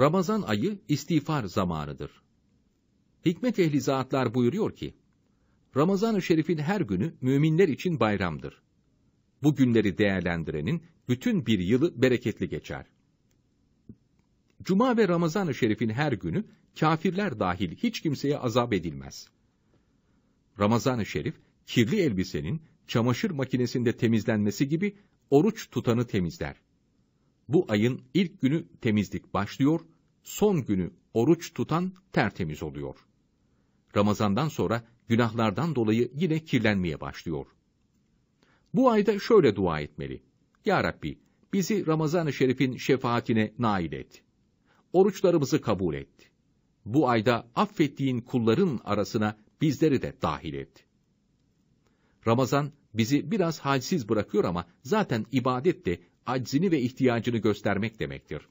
Ramazan ayı istiğfar zamanıdır. Hikmet ehli zatlar buyuruyor ki, Ramazan-ı Şerif'in her günü müminler için bayramdır. Bu günleri değerlendirenin bütün bir yılı bereketli geçer. Cuma ve Ramazan-ı Şerif'in her günü kafirler dahil hiç kimseye azap edilmez. Ramazan-ı Şerif, kirli elbisenin çamaşır makinesinde temizlenmesi gibi oruç tutanı temizler. Bu ayın ilk günü temizlik başlıyor, son günü oruç tutan tertemiz oluyor. Ramazandan sonra günahlardan dolayı yine kirlenmeye başlıyor. Bu ayda şöyle dua etmeli. Ya Rabbi, bizi Ramazan-ı Şerif'in şefaatine nail et. Oruçlarımızı kabul et. Bu ayda affettiğin kulların arasına bizleri de dahil et. Ramazan bizi biraz halsiz bırakıyor ama zaten ibadet de aczini ve ihtiyacını göstermek demektir.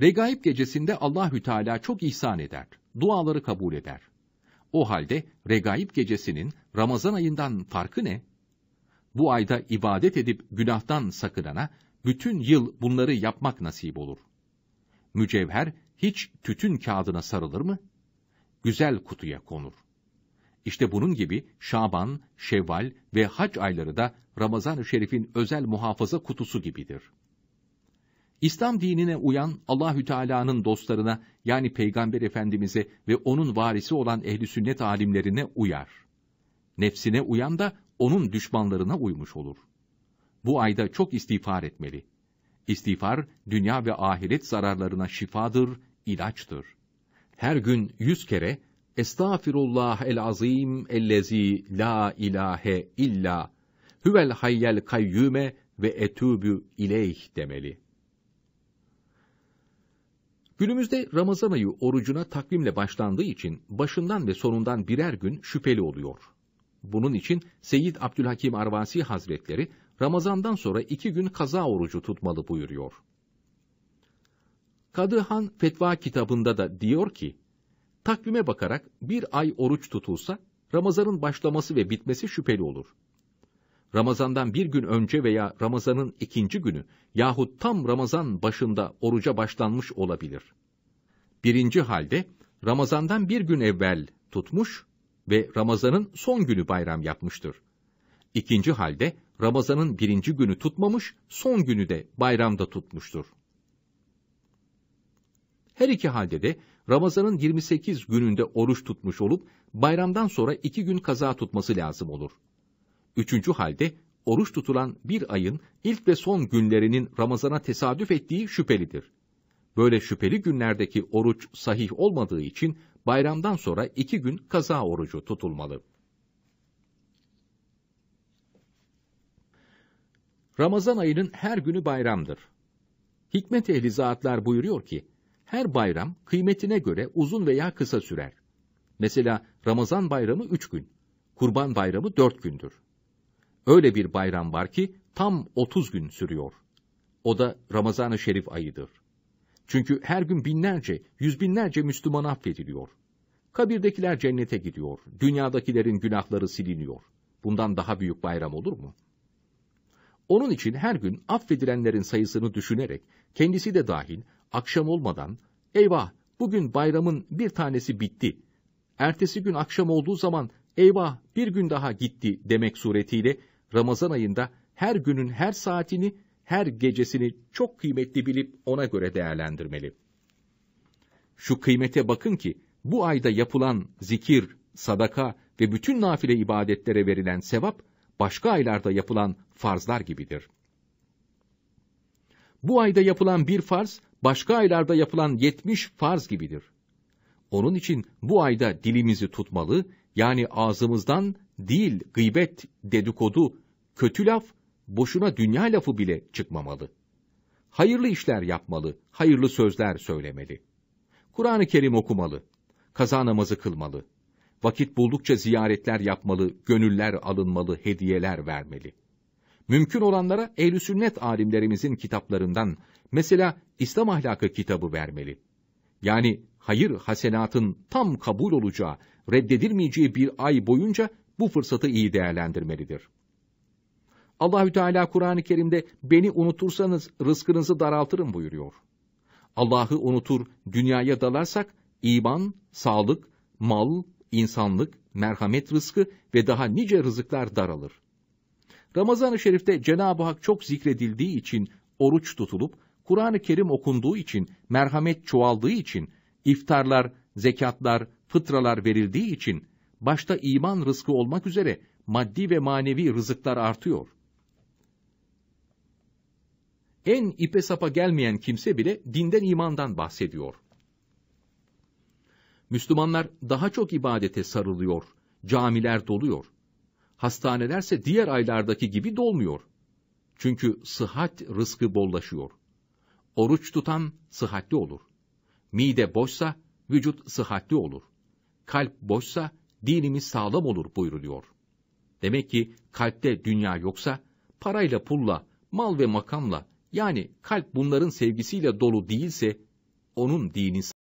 Regaib gecesinde Allahü Teala çok ihsan eder, duaları kabul eder. O halde Regaib gecesinin Ramazan ayından farkı ne? Bu ayda ibadet edip günahtan sakınana bütün yıl bunları yapmak nasip olur. Mücevher hiç tütün kağıdına sarılır mı? Güzel kutuya konur. İşte bunun gibi Şaban, Şevval ve Hac ayları da Ramazan-ı Şerif'in özel muhafaza kutusu gibidir. İslam dinine uyan Allahü Teala'nın dostlarına yani Peygamber Efendimize ve onun varisi olan ehli sünnet alimlerine uyar. Nefsine uyan da onun düşmanlarına uymuş olur. Bu ayda çok istiğfar etmeli. İstiğfar dünya ve ahiret zararlarına şifadır, ilaçtır. Her gün yüz kere Estağfirullah el azim ellezî la ilahe illa huvel hayyel kayyume ve Etübü ileyh demeli. Günümüzde Ramazan ayı orucuna takvimle başlandığı için başından ve sonundan birer gün şüpheli oluyor. Bunun için Seyyid Abdülhakim Arvasi Hazretleri Ramazan'dan sonra iki gün kaza orucu tutmalı buyuruyor. Kadıhan fetva kitabında da diyor ki, Takvime bakarak bir ay oruç tutulsa, Ramazan'ın başlaması ve bitmesi şüpheli olur. Ramazan'dan bir gün önce veya Ramazan'ın ikinci günü yahut tam Ramazan başında oruca başlanmış olabilir. Birinci halde Ramazan'dan bir gün evvel tutmuş ve Ramazan'ın son günü bayram yapmıştır. İkinci halde Ramazan'ın birinci günü tutmamış, son günü de bayramda tutmuştur. Her iki halde de Ramazan'ın 28 gününde oruç tutmuş olup bayramdan sonra iki gün kaza tutması lazım olur. Üçüncü halde oruç tutulan bir ayın ilk ve son günlerinin Ramazan'a tesadüf ettiği şüphelidir. Böyle şüpheli günlerdeki oruç sahih olmadığı için bayramdan sonra iki gün kaza orucu tutulmalı. Ramazan ayının her günü bayramdır. Hikmet ehli zatlar buyuruyor ki, her bayram kıymetine göre uzun veya kısa sürer. Mesela Ramazan bayramı üç gün, Kurban bayramı dört gündür. Öyle bir bayram var ki tam otuz gün sürüyor. O da Ramazan-ı Şerif ayıdır. Çünkü her gün binlerce, yüz binlerce Müslüman affediliyor. Kabirdekiler cennete gidiyor, dünyadakilerin günahları siliniyor. Bundan daha büyük bayram olur mu? Onun için her gün affedilenlerin sayısını düşünerek, kendisi de dahil akşam olmadan eyvah bugün bayramın bir tanesi bitti. Ertesi gün akşam olduğu zaman eyvah bir gün daha gitti demek suretiyle Ramazan ayında her günün her saatini, her gecesini çok kıymetli bilip ona göre değerlendirmeli. Şu kıymete bakın ki bu ayda yapılan zikir, sadaka ve bütün nafile ibadetlere verilen sevap başka aylarda yapılan farzlar gibidir. Bu ayda yapılan bir farz başka aylarda yapılan 70 farz gibidir. Onun için bu ayda dilimizi tutmalı, yani ağzımızdan değil gıybet, dedikodu, kötü laf, boşuna dünya lafı bile çıkmamalı. Hayırlı işler yapmalı, hayırlı sözler söylemeli. Kur'an-ı Kerim okumalı, kaza namazı kılmalı. Vakit buldukça ziyaretler yapmalı, gönüller alınmalı, hediyeler vermeli. Mümkün olanlara ehl sünnet alimlerimizin kitaplarından mesela İslam ahlakı kitabı vermeli. Yani hayır hasenatın tam kabul olacağı, reddedilmeyeceği bir ay boyunca bu fırsatı iyi değerlendirmelidir. Allahü Teala Kur'an-ı Kerim'de beni unutursanız rızkınızı daraltırım buyuruyor. Allah'ı unutur, dünyaya dalarsak iman, sağlık, mal, insanlık, merhamet rızkı ve daha nice rızıklar daralır. Ramazan-ı Şerif'te Cenab-ı Hak çok zikredildiği için oruç tutulup, Kur'an-ı Kerim okunduğu için, merhamet çoğaldığı için, iftarlar, zekatlar, fıtralar verildiği için, başta iman rızkı olmak üzere maddi ve manevi rızıklar artıyor. En ipe sapa gelmeyen kimse bile dinden imandan bahsediyor. Müslümanlar daha çok ibadete sarılıyor, camiler doluyor hastanelerse diğer aylardaki gibi dolmuyor. Çünkü sıhhat rızkı bollaşıyor. Oruç tutan sıhhatli olur. Mide boşsa vücut sıhhatli olur. Kalp boşsa dinimiz sağlam olur buyruluyor. Demek ki kalpte dünya yoksa parayla pulla, mal ve makamla yani kalp bunların sevgisiyle dolu değilse onun dini